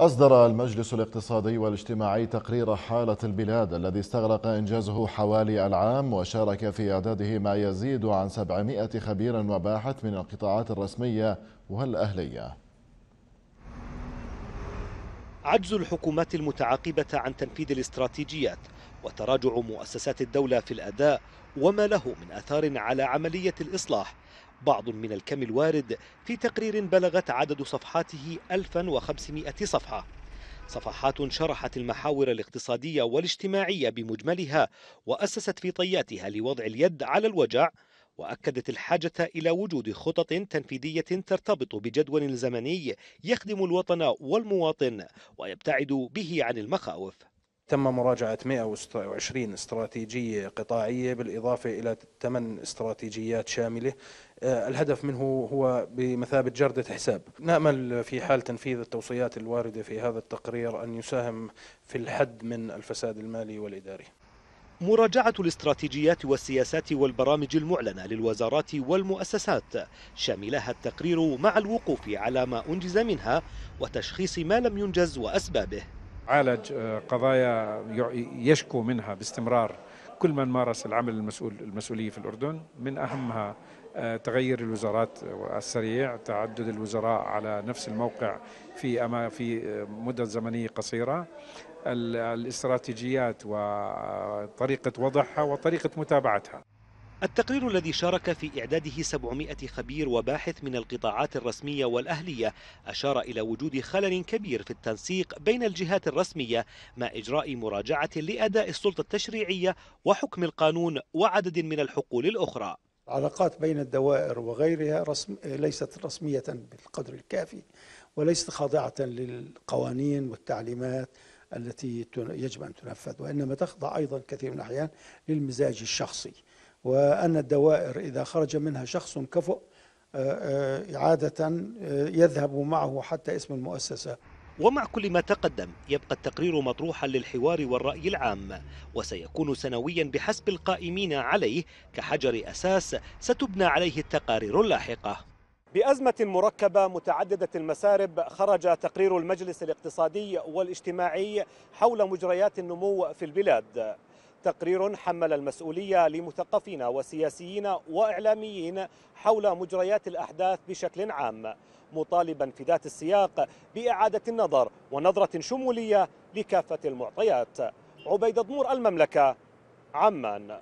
أصدر المجلس الاقتصادي والاجتماعي تقرير حالة البلاد الذي استغرق إنجازه حوالي العام وشارك في إعداده ما يزيد عن 700 خبير وباحث من القطاعات الرسمية والأهلية عجز الحكومات المتعاقبة عن تنفيذ الاستراتيجيات وتراجع مؤسسات الدولة في الأداء وما له من أثار على عملية الإصلاح بعض من الكم الوارد في تقرير بلغت عدد صفحاته 1500 صفحة صفحات شرحت المحاور الاقتصادية والاجتماعية بمجملها وأسست في طياتها لوضع اليد على الوجع وأكدت الحاجة إلى وجود خطط تنفيذية ترتبط بجدول زمني يخدم الوطن والمواطن ويبتعد به عن المخاوف تم مراجعة 120 استراتيجية قطاعية بالإضافة إلى 8 استراتيجيات شاملة آه، الهدف منه هو بمثابة جردة حساب نأمل في حال تنفيذ التوصيات الواردة في هذا التقرير أن يساهم في الحد من الفساد المالي والإداري مراجعة الاستراتيجيات والسياسات والبرامج المعلنة للوزارات والمؤسسات شملها التقرير مع الوقوف على ما أنجز منها وتشخيص ما لم ينجز وأسبابه عالج آه، قضايا يشكو منها باستمرار كل من مارس العمل المسؤول المسؤولية في الأردن من أهمها آه، تغير الوزارات آه، السريع تعدد الوزراء على نفس الموقع في أما في مدة زمنية قصيرة الاستراتيجيات وطريقة وضعها وطريقة متابعتها التقرير الذي شارك في إعداده 700 خبير وباحث من القطاعات الرسمية والأهلية أشار إلى وجود خلل كبير في التنسيق بين الجهات الرسمية مع إجراء مراجعة لأداء السلطة التشريعية وحكم القانون وعدد من الحقول الأخرى علاقات بين الدوائر وغيرها رسم ليست رسمية بالقدر الكافي وليست خاضعة للقوانين والتعليمات التي يجب أن تنفذ وإنما تخضع أيضا كثير من الأحيان للمزاج الشخصي وأن الدوائر إذا خرج منها شخص كفؤ آه، آه، عادة آه، يذهب معه حتى اسم المؤسسة ومع كل ما تقدم يبقى التقرير مطروحا للحوار والرأي العام وسيكون سنويا بحسب القائمين عليه كحجر أساس ستبنى عليه التقارير اللاحقة بأزمة مركبة متعددة المسارب خرج تقرير المجلس الاقتصادي والاجتماعي حول مجريات النمو في البلاد تقرير حمل المسؤولية لمثقفين وسياسيين وإعلاميين حول مجريات الأحداث بشكل عام مطالبا في ذات السياق بإعادة النظر ونظرة شمولية لكافة المعطيات عبيد ضمور المملكة عمان